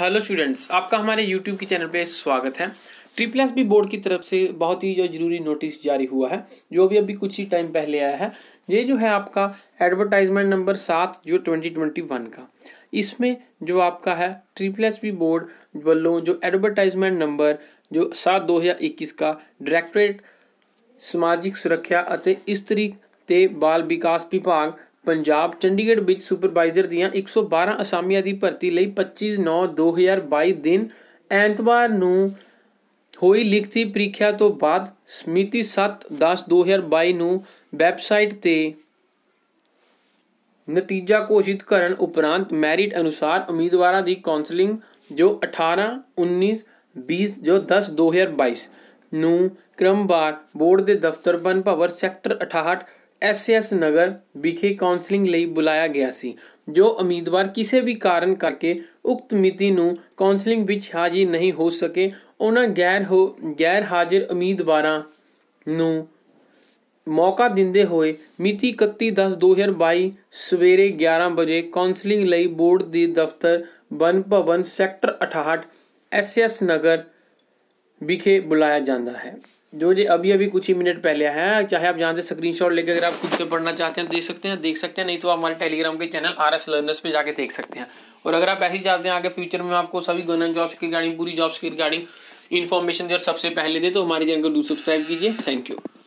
hello students आपका हमारे YouTube के चैनल पे स्वागत है ट्रिपल एस बी बोर्ड की तरफ से बहुत ही जो जरूरी नोटिस जारी हुआ है जो भी अभी कुछ ही टाइम पहले आया है ये जो है आपका एडवर्टाइजमेंट नंबर सात जो ट्वेंटी ट्वेंटी वन का इसमें जो आपका है ट्रिपल एस बी बोर्ड वालों जो एडवर्टाइजमेंट नंबर जो सात दो हज़ार इक्कीस का डायरेक्टोरेट सामाजिक सुरक्षा स्त्री ਇਸਤਰੀ ਤੇ ਬਾਲ ਵਿਕਾਸ ਪੰਜਾਬ ਚੰਡੀਗੜ੍ਹ ਵਿੱਚ ਸੁਪਰਵਾਈਜ਼ਰ ਦੀਆਂ 112 ਅਸਾਮੀਆਂ ਦੀ ਭਰਤੀ ਲਈ 25/9/2022 ਦਿਨ ਐਤਵਾਰ ਨੂੰ ਹੋਈ ਲਿਖਤੀ ਪ੍ਰੀਖਿਆ ਤੋਂ ਬਾਅਦ ਸਮਿਤੀ 7/10/2022 ਨੂੰ ਵੈਬਸਾਈਟ ਤੇ ਨਤੀਜਾ ਘੋਸ਼ਿਤ ਕਰਨ ਉਪਰੰਤ ਮੈਰਿਟ ਅਨੁਸਾਰ ਉਮੀਦਵਾਰਾਂ ਦੀ ਕਾਉਂਸਲਿੰਗ ਜੋ 18 19 20 ਜੋ 10 2022 ਨੂੰ ਕ੍ਰਮਵਾਰ ਬੋਰਡ ਦੇ ਦਫ਼ਤਰ ਬਨ ਭਵਰ ਸੈਕਟਰ 68 ਐਸਐਸ ਨਗਰ ਵਿਖੇ ਕਾਉਂਸਲਿੰਗ ਲਈ ਬੁਲਾਇਆ ਗਿਆ ਸੀ ਜੋ ਉਮੀਦਵਾਰ ਕਿਸੇ ਵੀ ਕਾਰਨ ਕਰਕੇ ਉਕਤ ਮਿਤੀ ਨੂੰ ਕਾਉਂਸਲਿੰਗ ਵਿੱਚ ਹਾਜ਼ਰ ਨਹੀਂ ਹੋ ਸਕੇ ਉਹਨਾਂ ਗੈਰ ਹੋ ਗੈਰ ਹਾਜ਼ਰ ਉਮੀਦਵਾਰਾਂ ਨੂੰ ਮੌਕਾ ਦਿੰਦੇ ਹੋਏ ਮਿਤੀ 31/10/2022 ਸਵੇਰੇ 11 ਵਜੇ ਕਾਉਂਸਲਿੰਗ ਲਈ ਬੋਰਡ ਦੇ ਦਫ਼ਤਰ ਬਨ ਭਵਨ ਸੈਕਟਰ 68 ਐਸਐਸ ਨਗਰ ਵਿਖੇ ਬੁਲਾਇਆ ਜਾਂਦਾ ਹੈ जो जी अभी अभी कुछ ही मिनट पहले है चाहे आप जहाँ से स्क्रीनशॉट लेकर अगर आप खुद पे पढ़ना चाहते हैं तो देख सकते हैं देख सकते हैं नहीं तो आप हमारे टेलीग्राम के चैनल आर एस लर्नर्स पर जाके देख सकते हैं और अगर आप ऐसे ही चाहते हैं आगे फ्यूचर में आपको सभी गवर्नमेंट जॉब्स की रिगार्डिंग पूरी जॉब्स की रिगार्डिंग इन्फॉर्मेशन जब सबसे पहले दे तो हमारे चैनल को डू सब्सक्राइब कीजिए थैंक यू